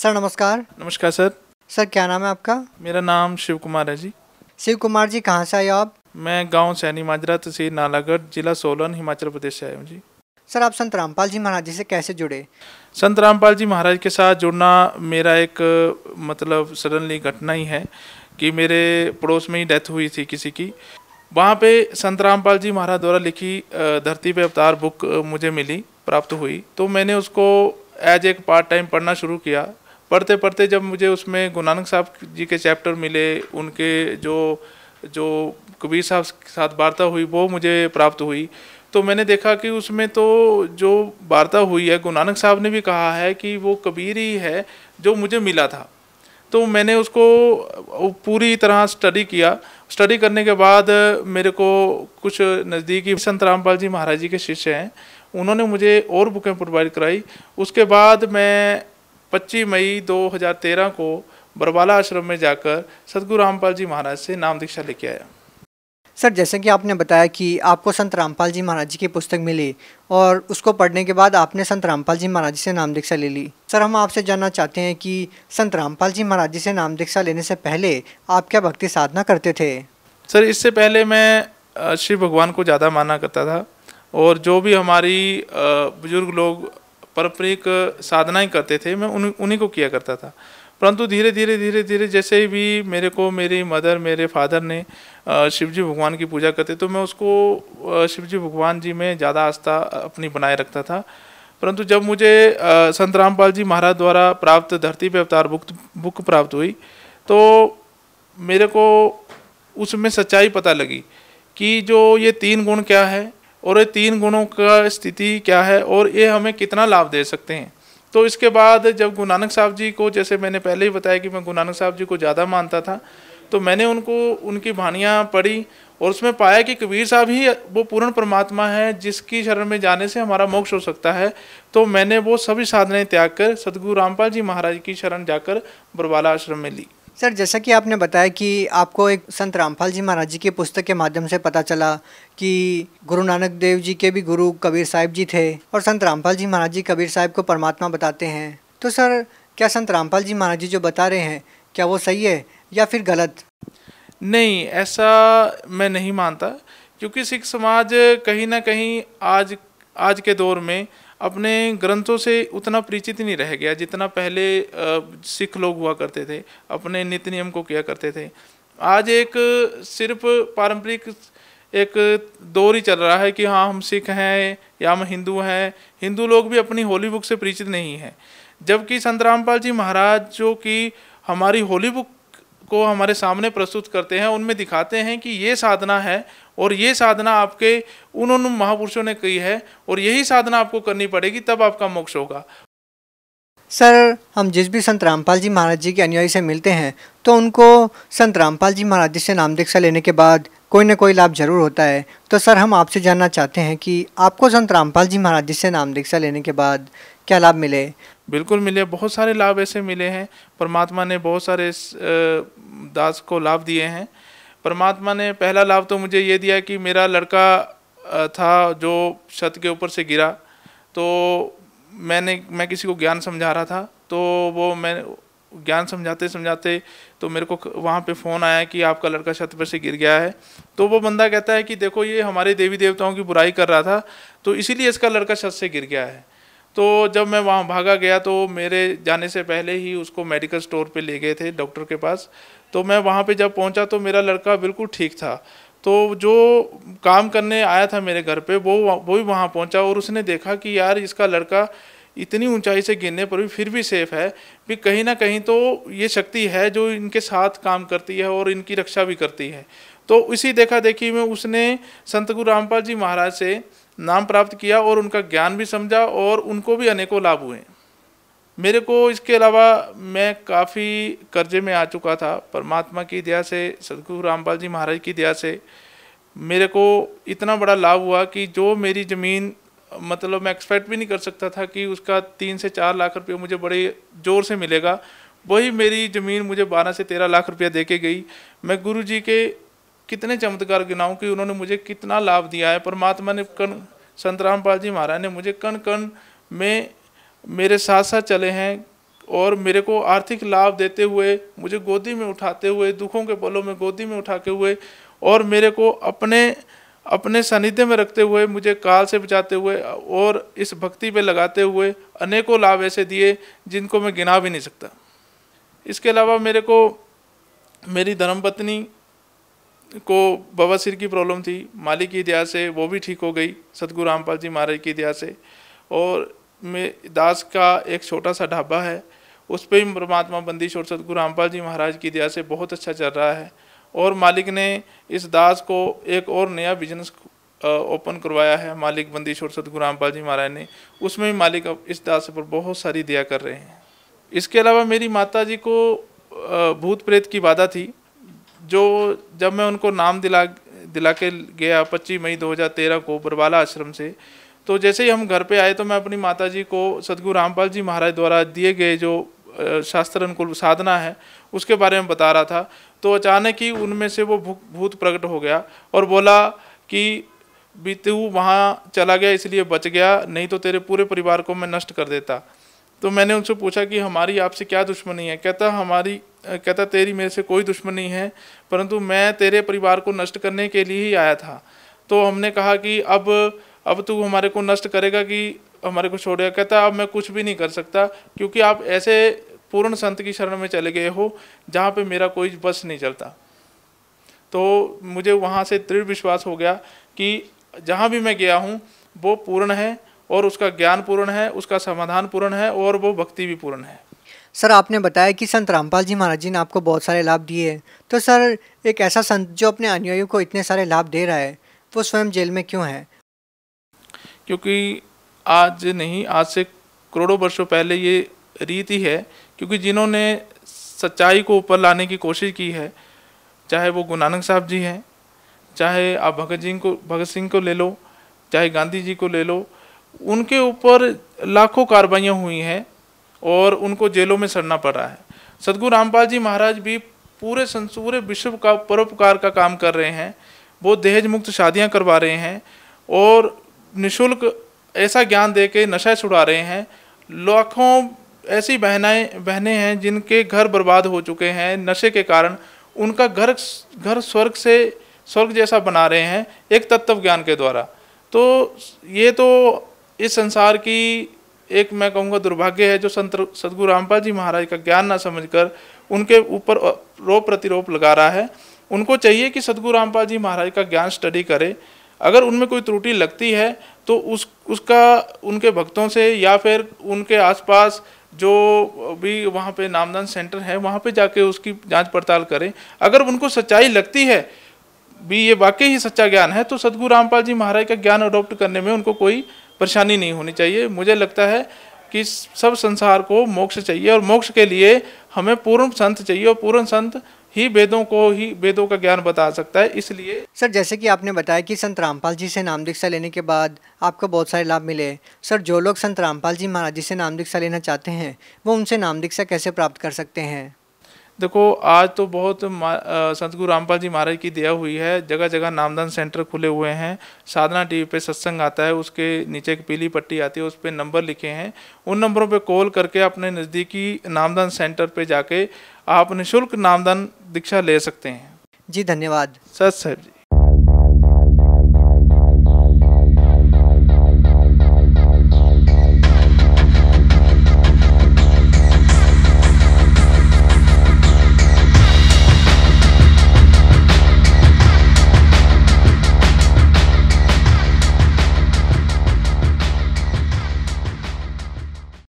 sir नमस्कार नमस्कार sir sir क्या नाम है आपका मेरा नाम शिव कुमार है जी शिव कुमार जी कहाँ से आए आप मैं गांव सैनी माजरा तहसील नालागढ़ जिला सोलन हिमाचल प्रदेश से आया हूँ जी सर आप संत रामपाल जी महाराज जी से कैसे जुड़े संत रामपाल जी महाराज के साथ जुड़ना मेरा एक मतलब सडनली घटना ही है कि मेरे पड़ोस में ही डेथ हुई थी किसी की वहाँ पे संत रामपाल जी महाराज द्वारा लिखी धरती पे अवतार बुक मुझे मिली प्राप्त हुई तो मैंने उसको एज एक पार्ट टाइम पढ़ना शुरू किया पढ़ते पढ़ते जब मुझे उसमें गुरु नानक साहब जी के चैप्टर मिले उनके जो जो कबीर साहब के साथ वार्ता हुई वो मुझे प्राप्त हुई तो मैंने देखा कि उसमें तो जो वार्ता हुई है गुरु नानक साहब ने भी कहा है कि वो कबीर ही है जो मुझे मिला था तो मैंने उसको पूरी तरह स्टडी किया स्टडी करने के बाद मेरे को कुछ नज़दीकी संत रामपाल जी महाराज जी के शिष्य हैं उन्होंने मुझे और बुकें प्रोवाइड कराई उसके बाद मैं 25 मई 2013 को बरवाला आश्रम में जाकर सदगुरु रामपाल जी महाराज से नाम दीक्षा लेके आया सर जैसे कि आपने बताया कि आपको संत रामपाल जी महाराज जी की पुस्तक मिली और उसको पढ़ने के बाद आपने संत रामपाल जी महाराज जी से नाम दीक्षा ले ली सर हम आपसे जानना चाहते हैं कि संत रामपाल जी महाराज जी से नाम दीक्षा लेने से पहले आप क्या भक्ति साधना करते थे सर इससे पहले मैं शिव भगवान को ज़्यादा माना करता था और जो भी हमारी बुज़ुर्ग लोग पारंपरिक साधनाएं करते थे मैं उन उन्हीं को किया करता था परंतु धीरे धीरे धीरे धीरे जैसे भी मेरे को मेरी मदर मेरे फादर ने शिवजी भगवान की पूजा करते तो मैं उसको शिवजी भगवान जी में ज़्यादा आस्था अपनी बनाए रखता था परंतु जब मुझे संत रामपाल जी महाराज द्वारा प्राप्त धरती पे अवतार बुक बुक प्राप्त हुई तो मेरे को उसमें सच्चाई पता लगी कि जो ये तीन गुण क्या है और ये तीन गुणों का स्थिति क्या है और ये हमें कितना लाभ दे सकते हैं तो इसके बाद जब गुरु नानक साहब जी को जैसे मैंने पहले ही बताया कि मैं गुरु नानक साहब जी को ज़्यादा मानता था तो मैंने उनको उनकी भानियाँ पढ़ी और उसमें पाया कि कबीर साहब ही वो पूर्ण परमात्मा है जिसकी शरण में जाने से हमारा मोक्ष हो सकता है तो मैंने वो सभी साधनाएं त्याग कर सदगुरु रामपाल जी महाराज की शरण जाकर बरवाला आश्रम में ली सर जैसा कि आपने बताया कि आपको एक संत रामपाल जी महाराज जी की पुस्तक के माध्यम से पता चला कि गुरु नानक देव जी के भी गुरु कबीर साहिब जी थे और संत रामपाल जी महाराज जी कबीर साहिब को परमात्मा बताते हैं तो सर क्या संत रामपाल जी महाराज जी जो बता रहे हैं क्या वो सही है या फिर गलत नहीं ऐसा मैं नहीं मानता क्योंकि सिख समाज कहीं ना कहीं आज आज के दौर में अपने ग्रंथों से उतना परिचित नहीं रह गया जितना पहले सिख लोग हुआ करते थे अपने नित्य नियम को किया करते थे आज एक सिर्फ पारंपरिक एक दौर ही चल रहा है कि हाँ हम सिख हैं या हम हिंदू हैं हिंदू लोग भी अपनी होली बुक से परिचित नहीं हैं जबकि संत रामपाल जी महाराज जो कि हमारी होली बुक को हमारे सामने प्रस्तुत करते हैं उनमें दिखाते हैं कि ये साधना है और ये साधना आपके उन उन महापुरुषों ने की है और यही साधना आपको करनी पड़ेगी तब आपका मोक्ष होगा सर हम जिस भी संत रामपाल जी महाराज जी के अनुयायी से मिलते हैं तो उनको संत रामपाल जी महाराज जी से नाम दीक्षा लेने के बाद कोई ना कोई लाभ जरूर होता है तो सर हम आपसे जानना चाहते हैं कि आपको संत रामपाल जी महाराज जी से नाम दीक्षा लेने के बाद क्या लाभ मिले बिल्कुल मिले बहुत सारे लाभ ऐसे मिले हैं परमात्मा ने बहुत सारे दास को लाभ दिए हैं परमात्मा ने पहला लाभ तो मुझे ये दिया कि मेरा लड़का था जो छत के ऊपर से गिरा तो मैंने मैं किसी को ज्ञान समझा रहा था तो वो मैं ज्ञान समझाते समझाते तो मेरे को वहाँ पे फ़ोन आया कि आपका लड़का छत पर से गिर गया है तो वो बंदा कहता है कि देखो ये हमारे देवी देवताओं की बुराई कर रहा था तो इसीलिए इसका लड़का छत से गिर गया है तो जब मैं वहाँ भागा गया तो मेरे जाने से पहले ही उसको मेडिकल स्टोर पे ले गए थे डॉक्टर के पास तो मैं वहाँ पे जब पहुँचा तो मेरा लड़का बिल्कुल ठीक था तो जो काम करने आया था मेरे घर पे वो वो भी वहाँ पहुँचा और उसने देखा कि यार इसका लड़का इतनी ऊंचाई से गिरने पर भी फिर भी सेफ है भी कहीं ना कहीं तो ये शक्ति है जो इनके साथ काम करती है और इनकी रक्षा भी करती है तो इसी देखा देखी में उसने संत गुरु रामपाल जी महाराज से नाम प्राप्त किया और उनका ज्ञान भी समझा और उनको भी अनेकों लाभ हुए मेरे को इसके अलावा मैं काफ़ी कर्जे में आ चुका था परमात्मा की दया से सदगुरु रामपाल जी महाराज की दया से मेरे को इतना बड़ा लाभ हुआ कि जो मेरी ज़मीन मतलब मैं एक्सपेक्ट भी नहीं कर सकता था कि उसका तीन से चार लाख रुपये मुझे बड़े ज़ोर से मिलेगा वही मेरी ज़मीन मुझे बारह से तेरह लाख रुपया दे के गई मैं गुरु जी के कितने चमत्कार गिनाऊं कि उन्होंने मुझे कितना लाभ दिया है परमात्मा ने कण संत रामपाल जी महाराज ने मुझे कण कण में मेरे साथ साथ चले हैं और मेरे को आर्थिक लाभ देते हुए मुझे गोदी में उठाते हुए दुखों के पलों में गोदी में उठाते हुए और मेरे को अपने अपने सानिध्य में रखते हुए मुझे काल से बचाते हुए और इस भक्ति पे लगाते हुए अनेकों लाभ ऐसे दिए जिनको मैं गिना भी नहीं सकता इसके अलावा मेरे को मेरी धर्मपत्नी को बवासीर की प्रॉब्लम थी माली की दया से वो भी ठीक हो गई सतगुरु रामपाल जी महाराज की दया से और में दास का एक छोटा सा ढाबा है उस पर भी परमात्मा बंदिश और सतगुरु रामपाल जी महाराज की दया से बहुत अच्छा चल रहा है और मालिक ने इस दास को एक और नया बिजनेस ओपन करवाया है मालिक बंदिश और सतगुरु रामपाल जी महाराज ने उसमें भी मालिक इस दास पर बहुत सारी दया कर रहे हैं इसके अलावा मेरी माता जी को भूत प्रेत की बाधा थी जो जब मैं उनको नाम दिला दिला के गया पच्चीस मई दो को बरवाला आश्रम से तो जैसे ही हम घर पे आए तो मैं अपनी माता जी को सदगुरु रामपाल जी महाराज द्वारा दिए गए जो शास्त्र अनुकूल साधना है उसके बारे में बता रहा था तो अचानक ही उनमें से वो भूत प्रकट हो गया और बोला कि बीतू वहाँ चला गया इसलिए बच गया नहीं तो तेरे पूरे परिवार को मैं नष्ट कर देता तो मैंने उनसे पूछा कि हमारी आपसे क्या दुश्मनी है कहता हमारी कहता तेरी मेरे से कोई दुश्मनी है परंतु मैं तेरे परिवार को नष्ट करने के लिए ही आया था तो हमने कहा कि अब अब तू हमारे को नष्ट करेगा कि हमारे को छोड़ेगा कहता अब मैं कुछ भी नहीं कर सकता क्योंकि आप ऐसे पूर्ण संत की शरण में चले गए हो जहाँ पे मेरा कोई बस नहीं चलता तो मुझे वहाँ से दृढ़ विश्वास हो गया कि जहाँ भी मैं गया हूँ वो पूर्ण है और उसका ज्ञान पूर्ण है उसका समाधान पूर्ण है और वो भक्ति भी पूर्ण है सर आपने बताया कि संत रामपाल जी महाराज जी ने आपको बहुत सारे लाभ दिए तो सर एक ऐसा संत जो अपने अनुयायियों को इतने सारे लाभ दे रहा है वो स्वयं जेल में क्यों है क्योंकि आज नहीं आज से करोड़ों वर्षों पहले ये रीति है क्योंकि जिन्होंने सच्चाई को ऊपर लाने की कोशिश की है चाहे वो गुरु नानक साहब जी हैं चाहे आप भगत जी को भगत सिंह को ले लो चाहे गांधी जी को ले लो उनके ऊपर लाखों कार्रवाइयाँ हुई हैं और उनको जेलों में सड़ना पड़ा है सदगुरु रामपाल जी महाराज भी पूरे संसूरे विश्व का परोपकार का काम कर रहे हैं वो दहेज मुक्त शादियां करवा रहे हैं और निशुल्क ऐसा ज्ञान दे के नशा छुड़ा रहे हैं लाखों ऐसी बहनाएं बहनें हैं जिनके घर बर्बाद हो चुके हैं नशे के कारण उनका घर घर स्वर्ग से स्वर्ग जैसा बना रहे हैं एक तत्व ज्ञान के द्वारा तो ये तो इस संसार की एक मैं कहूँगा दुर्भाग्य है जो संत सदगुरु रामपाल जी महाराज का ज्ञान ना समझकर उनके ऊपर रोप प्रतिरोप लगा रहा है उनको चाहिए कि सदगुरु रामपाल जी महाराज का ज्ञान स्टडी करें अगर उनमें कोई त्रुटि लगती है तो उस उसका उनके भक्तों से या फिर उनके आसपास जो भी वहाँ पे नामदान सेंटर है वहाँ पे जाके उसकी जांच पड़ताल करें अगर उनको सच्चाई लगती है भी ये वाकई ही सच्चा ज्ञान है तो सदगुरु रामपाल जी महाराज का ज्ञान अडोप्ट करने में उनको कोई परेशानी नहीं होनी चाहिए मुझे लगता है कि सब संसार को मोक्ष चाहिए और मोक्ष के लिए हमें पूर्ण संत चाहिए और पूर्ण संत ही वेदों को ही वेदों का ज्ञान बता सकता है इसलिए सर जैसे कि आपने बताया कि संत रामपाल जी से नाम दीक्षा लेने के बाद आपको बहुत सारे लाभ मिले सर जो लोग संत रामपाल जी महाराज जी से नाम दीक्षा लेना चाहते हैं वो उनसे नाम दीक्षा कैसे प्राप्त कर सकते हैं देखो आज तो बहुत संत गुरु रामपाल जी महाराज की दया हुई है जगह जगह नामदान सेंटर खुले हुए हैं साधना टीवी पे सत्संग आता है उसके नीचे एक पीली पट्टी आती है उस पर नंबर लिखे हैं उन नंबरों पे कॉल करके अपने नज़दीकी नामदान सेंटर पे जाके आप निःशुल्क नामदान दीक्षा ले सकते हैं जी धन्यवाद सर साहब जी